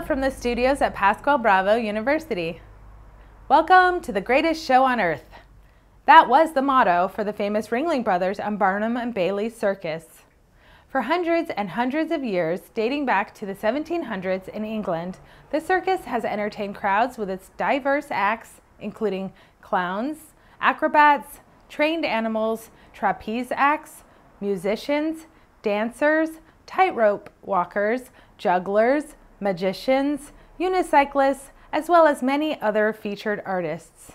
from the studios at Pascual Bravo University. Welcome to the greatest show on earth. That was the motto for the famous Ringling Brothers and Barnum and Bailey Circus. For hundreds and hundreds of years, dating back to the 1700s in England, the circus has entertained crowds with its diverse acts, including clowns, acrobats, trained animals, trapeze acts, musicians, dancers, tightrope walkers, jugglers, magicians, unicyclists, as well as many other featured artists.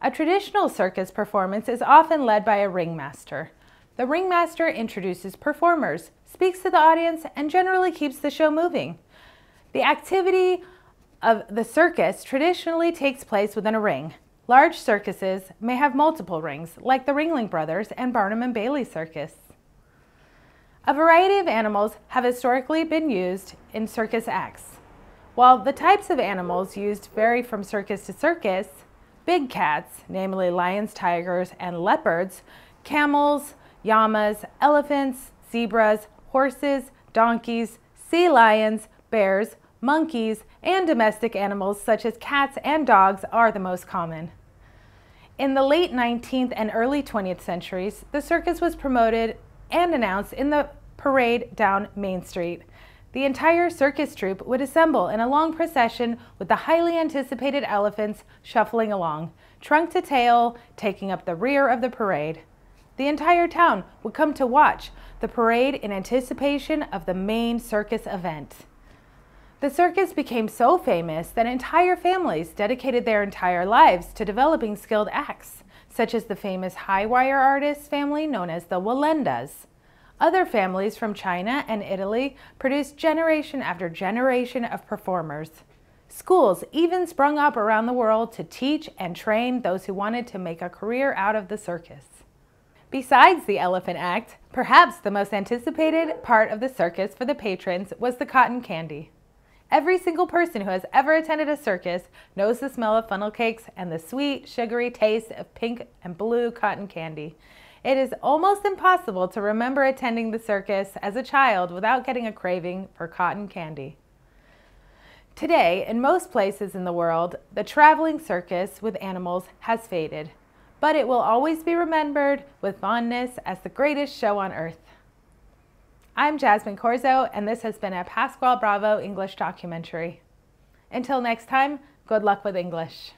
A traditional circus performance is often led by a ringmaster. The ringmaster introduces performers, speaks to the audience, and generally keeps the show moving. The activity of the circus traditionally takes place within a ring. Large circuses may have multiple rings, like the Ringling Brothers and Barnum and Bailey Circus. A variety of animals have historically been used in circus acts. While the types of animals used vary from circus to circus, big cats, namely lions, tigers, and leopards, camels, llamas, elephants, zebras, horses, donkeys, sea lions, bears, monkeys, and domestic animals such as cats and dogs are the most common. In the late 19th and early 20th centuries, the circus was promoted and announced in the parade down Main Street. The entire circus troupe would assemble in a long procession with the highly anticipated elephants shuffling along, trunk to tail, taking up the rear of the parade. The entire town would come to watch the parade in anticipation of the main circus event. The circus became so famous that entire families dedicated their entire lives to developing skilled acts such as the famous high wire artist family known as the Walendas. Other families from China and Italy produced generation after generation of performers. Schools even sprung up around the world to teach and train those who wanted to make a career out of the circus. Besides the Elephant Act, perhaps the most anticipated part of the circus for the patrons was the cotton candy. Every single person who has ever attended a circus knows the smell of funnel cakes and the sweet, sugary taste of pink and blue cotton candy. It is almost impossible to remember attending the circus as a child without getting a craving for cotton candy. Today, in most places in the world, the traveling circus with animals has faded, but it will always be remembered with fondness as the greatest show on earth. I'm Jasmine Corzo, and this has been a Pasquale Bravo English documentary. Until next time, good luck with English.